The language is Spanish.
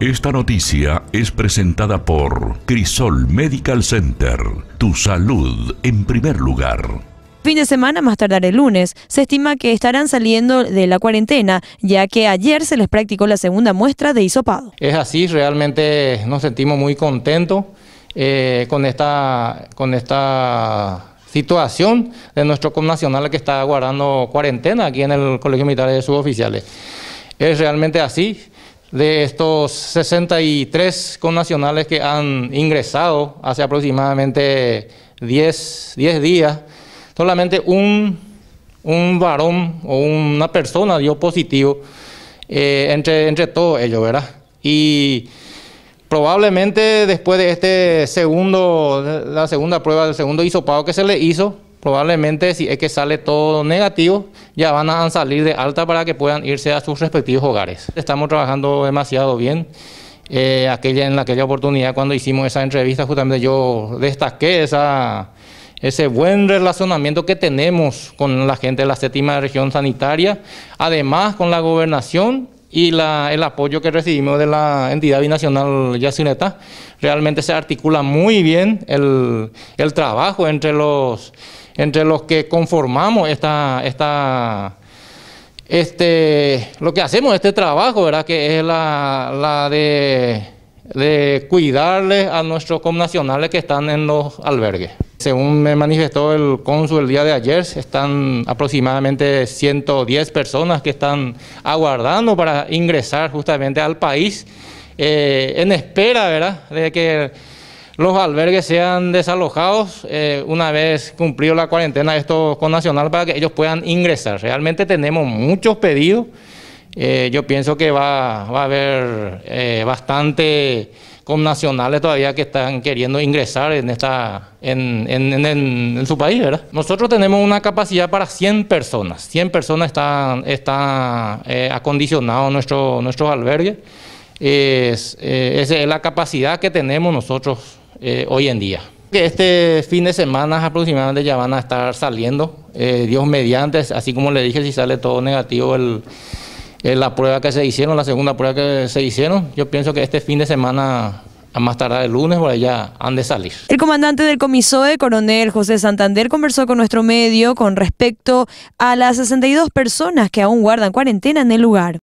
Esta noticia es presentada por Crisol Medical Center. Tu salud en primer lugar. Fin de semana, más tardar el lunes, se estima que estarán saliendo de la cuarentena, ya que ayer se les practicó la segunda muestra de hisopado. Es así, realmente nos sentimos muy contentos eh, con, esta, con esta situación de nuestro connacional que está guardando cuarentena aquí en el Colegio Militar de Suboficiales. Es realmente así de estos 63 connacionales que han ingresado hace aproximadamente 10, días, solamente un, un, varón o una persona dio positivo eh, entre, entre todos ellos, ¿verdad? Y probablemente después de este segundo, la segunda prueba, del segundo hisopado que se le hizo, probablemente si es que sale todo negativo, ya van a salir de alta para que puedan irse a sus respectivos hogares. Estamos trabajando demasiado bien. Eh, aquella, en aquella oportunidad cuando hicimos esa entrevista, justamente yo destaqué esa, ese buen relacionamiento que tenemos con la gente de la séptima región sanitaria, además con la gobernación y el apoyo que recibimos de la entidad binacional Yacineta, realmente se articula muy bien el, trabajo entre los, entre los que conformamos esta, este, lo que hacemos, este trabajo, ¿verdad? que es la, de, de cuidarles a nuestros connacionales que están en los albergues según me manifestó el cónsul el día de ayer, están aproximadamente 110 personas que están aguardando para ingresar justamente al país eh, en espera ¿verdad? de que los albergues sean desalojados eh, una vez cumplido la cuarentena de estos nacional para que ellos puedan ingresar. Realmente tenemos muchos pedidos. Eh, yo pienso que va a haber bastante con nacionales todavía que están queriendo ingresar en, esta, en, en, su país, ¿verdad? Nosotros tenemos una capacidad para 100 personas. 100 personas están, eh, acondicionados nuestro, nuestros albergues. Eh, esa es la capacidad que tenemos nosotros eh, hoy en día. Este fin de semana aproximadamente ya van a estar saliendo, Dios mediante, así como le dije, si sale todo negativo el eh, la prueba que se hicieron, la segunda prueba que se hicieron, yo pienso que este fin de semana a más tardar el lunes, por allá han de salir. El comandante del comisoe, coronel José Santander, conversó con nuestro medio con respecto a las 62 personas que aún guardan cuarentena en el lugar.